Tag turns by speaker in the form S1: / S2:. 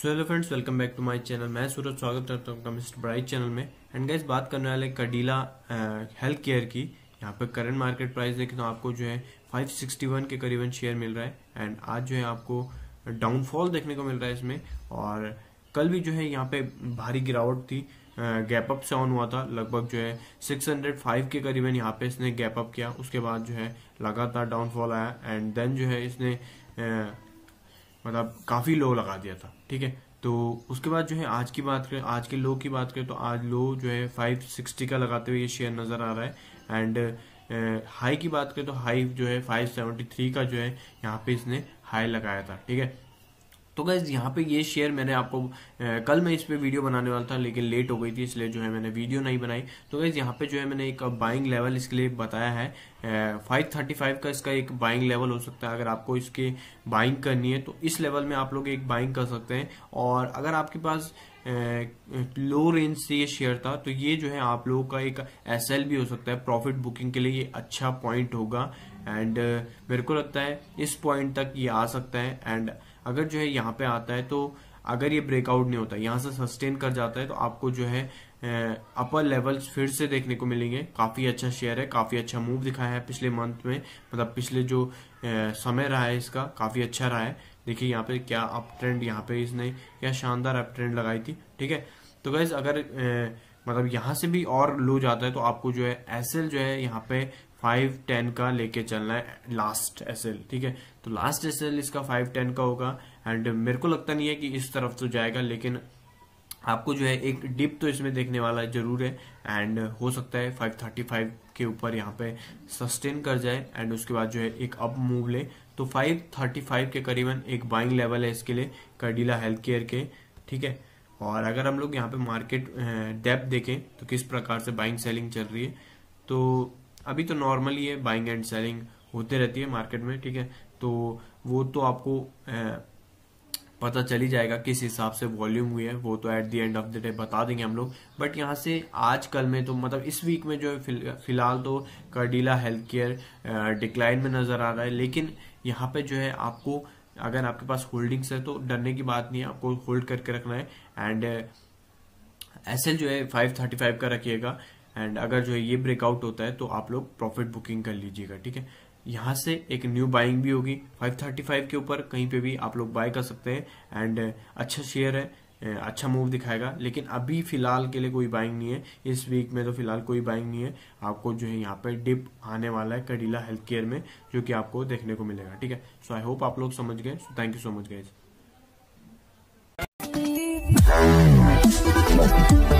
S1: so hello friends welcome back to my channel मैं सूरज स्वागत करता हूँ मिस्टर ब्राइट चैनल में एंड गाइस बात करने वाले कडीला हेल्थ केयर की यहाँ पे करंट मार्केट प्राइस देखें तो आपको जो है 561 के करीबन शेयर मिल रहा है एंड आज जो है आपको डाउनफॉल देखने को मिल रहा है इसमें और कल भी जो है यहाँ पे भारी गिरावट थी गैप अप से ऑन हुआ था लगभग जो है 605 के करीबन यहाँ पे इसने गैप अप किया उसके बाद जो है लगातार डाउनफॉल आया एंड देन जो है इसने मतलब काफ़ी लो लगा दिया था ठीक है तो उसके बाद जो है आज की बात करें आज के लो की बात करें तो आज लो जो है फाइव सिक्सटी का लगाते हुए ये शेयर नज़र आ रहा है एंड हाई की बात करें तो हाई जो है फाइव सेवेंटी थ्री का जो है यहाँ पे इसने हाई लगाया था ठीक है तो गैस यहाँ पे ये शेयर मैंने आपको ए, कल मैं इस पर वीडियो बनाने वाला था लेकिन लेट हो गई थी इसलिए जो है मैंने वीडियो नहीं बनाई तो गैस यहाँ पे जो है मैंने एक बाइंग लेवल इसके लिए बताया है फाइव थर्टी फाइव का इसका एक बाइंग लेवल हो सकता है अगर आपको इसके बाइंग करनी है तो इस लेवल में आप लोग एक बाइंग कर सकते हैं और अगर आपके पास लो रेंज से ये शेयर था तो ये जो है आप लोगों का एक एस भी हो सकता है प्रॉफिट बुकिंग के लिए ये अच्छा पॉइंट होगा एंड uh, मेरे को लगता है इस पॉइंट तक ये आ सकता है एंड अगर जो है यहाँ पे आता है तो अगर ये ब्रेकआउट नहीं होता यहाँ से सस्टेन कर जाता है तो आपको जो है अपर uh, लेवल्स फिर से देखने को मिलेंगे काफ़ी अच्छा शेयर है काफ़ी अच्छा मूव दिखाया है पिछले मंथ में मतलब पिछले जो uh, समय रहा है इसका काफ़ी अच्छा रहा है देखिए यहाँ पे क्या अप ट्रेंड यहाँ पे इसने क्या शानदार अप ट्रेंड लगाई थी ठीक है तो गैस अगर uh, मतलब यहां से भी और लो जाता है तो आपको जो है एस जो है यहाँ पे फाइव टेन का लेके चलना है लास्ट एस ठीक है तो लास्ट एस इसका फाइव टेन का होगा एंड मेरे को लगता नहीं है कि इस तरफ तो जाएगा लेकिन आपको जो है एक डिप तो इसमें देखने वाला जरूर है एंड हो सकता है फाइव थर्टी फाइव के ऊपर यहाँ पे सस्टेन कर जाए एंड उसके बाद जो है एक अप मूव ले तो फाइव थर्टी फाइव के करीबन एक बाइंग लेवल है इसके लिए कर्डिला हेल्थ केयर के ठीक है और अगर हम लोग यहाँ पे मार्केट डेप देखें तो किस प्रकार से बाइंग सेलिंग चल रही है तो अभी तो नॉर्मली है बाइंग एंड सेलिंग होते रहती है मार्केट में ठीक है तो वो तो आपको पता चली जाएगा किस हिसाब से वॉल्यूम हुई है वो तो at the end of the day बता देंगे हम लोग बट यहाँ से आज कल में तो मतलब इस वीक में जो है फिलहाल तो कर्डीला हेल्थ केयर डिक्लाइन में नज़र आ रहा है लेकिन यहाँ पे जो है आपको अगर आपके पास होल्डिंग्स है तो डरने की बात नहीं है आपको होल्ड करके रखना है एंड एस uh, जो है फाइव थर्टी फाइव का रखिएगा एंड अगर जो है ये ब्रेकआउट होता है तो आप लोग प्रॉफिट बुकिंग कर लीजिएगा ठीक है यहाँ से एक न्यू बाइंग भी होगी 535 के ऊपर कहीं पे भी आप लोग बाय कर सकते हैं एंड uh, अच्छा शेयर है अच्छा मूव दिखाएगा लेकिन अभी फिलहाल के लिए कोई बाइंग नहीं है इस वीक में तो फिलहाल कोई बाइंग नहीं है आपको जो है यहाँ पे डिप आने वाला है कडीला हेल्थ केयर में जो कि आपको देखने को मिलेगा ठीक है सो आई होप आप लोग समझ गए thank you so much guys